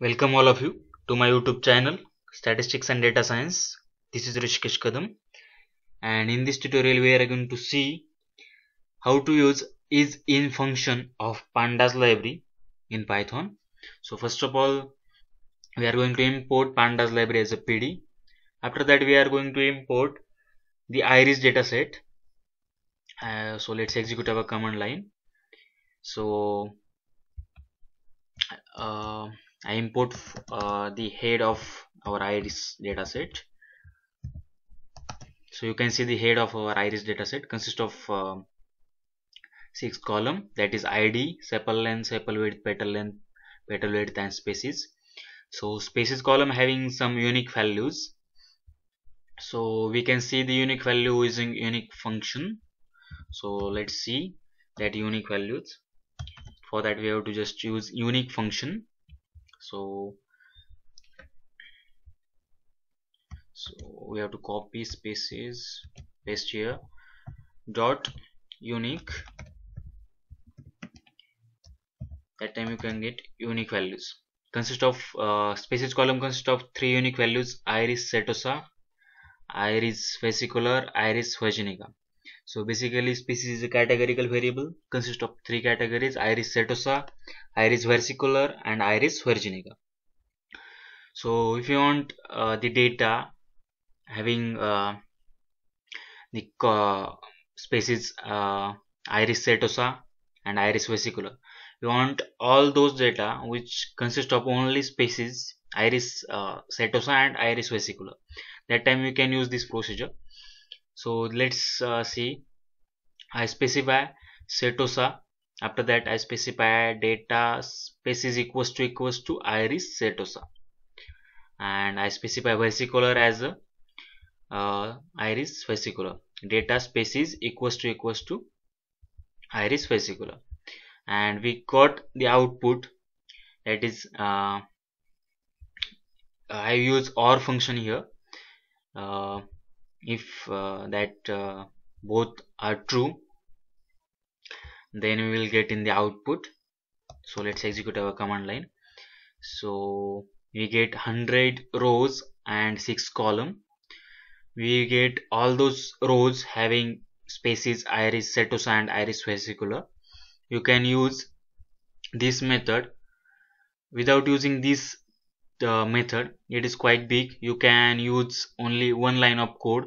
Welcome all of you to my YouTube channel Statistics and Data Science. This is Rishikesh Kadam and in this tutorial we are going to see how to use is in function of pandas library in Python. So first of all we are going to import pandas library as a PD. After that we are going to import the iris dataset. Uh, so let's execute our command line. So uh, I input uh, the head of our iris dataset so you can see the head of our iris dataset consists of uh, six column that is id sepal length sepal width petal length petal width and species. so species column having some unique values so we can see the unique value using unique function so let's see that unique values for that we have to just choose unique function so so we have to copy spaces paste here dot unique that time you can get unique values consist of uh, spaces column consist of three unique values iris setosa iris fascicular iris virginica so basically species is a categorical variable consists of three categories Iris setosa, Iris versicolor and Iris virginica. So if you want uh, the data having uh, the uh, species uh, Iris setosa and Iris versicolor you want all those data which consist of only species iris uh, setosa and iris vesicular that time you can use this procedure so let's uh, see I specify setosa after that I specify data species equals to equals to iris setosa and I specify vesicular as a, uh, iris vesicular data species equals to equals to iris vesicular and we got the output that is uh, I use OR function here uh, if uh, that uh, both are true then we will get in the output so let's execute our command line so we get 100 rows and 6 column we get all those rows having spaces iris setosa and iris vesicular you can use this method without using this uh, method it is quite big you can use only one line of code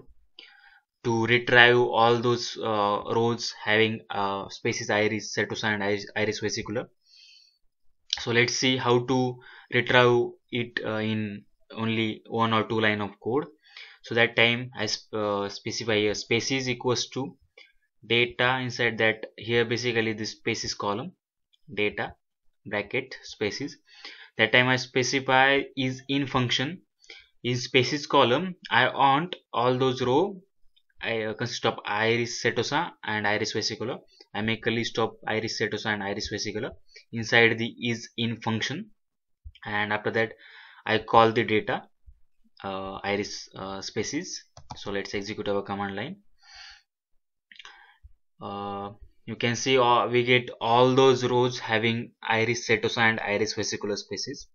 to retrieve all those uh, rows having uh, species iris setosa and iris, iris, vesicular so let's see how to retrieve it uh, in only one or two line of code so that time I sp uh, specify a species equals to data inside that here basically this spaces column data bracket spaces that time I specify is in function in spaces column I want all those row I uh, consist of iris setosa and iris vesicula I make a list of iris setosa and iris vesicula inside the is in function and after that I call the data uh, iris uh, species so let's execute our command line uh, you can see all, uh, we get all those rows having iris setosa and iris vesicular species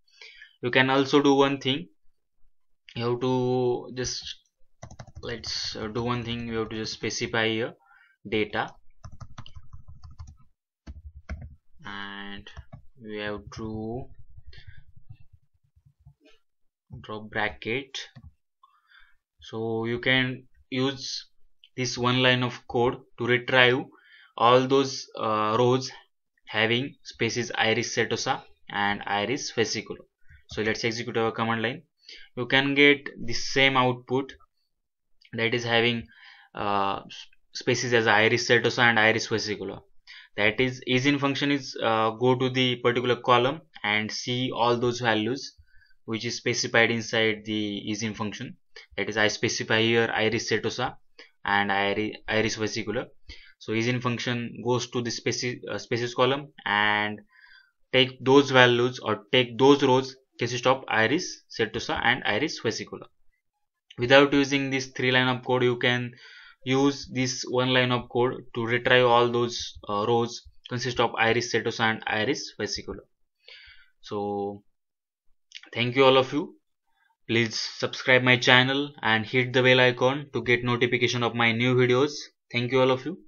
you can also do one thing you have to just let's uh, do one thing you have to just specify your data and we have to draw bracket so you can use this one line of code to retrieve all those uh, rows having spaces iris setosa and iris fasciculo so let's execute our command line you can get the same output that is having uh, spaces as iris setosa and iris fasciculo that is isin function is uh, go to the particular column and see all those values which is specified inside the isin function that is i specify here iris setosa and iris, iris so isin function goes to the spaces, uh, spaces column and take those values or take those rows consist of iris setosa and iris vesicula. Without using this three line of code you can use this one line of code to retrieve all those uh, rows consist of iris setosa and iris vesicula. So thank you all of you. Please subscribe my channel and hit the bell icon to get notification of my new videos. Thank you all of you.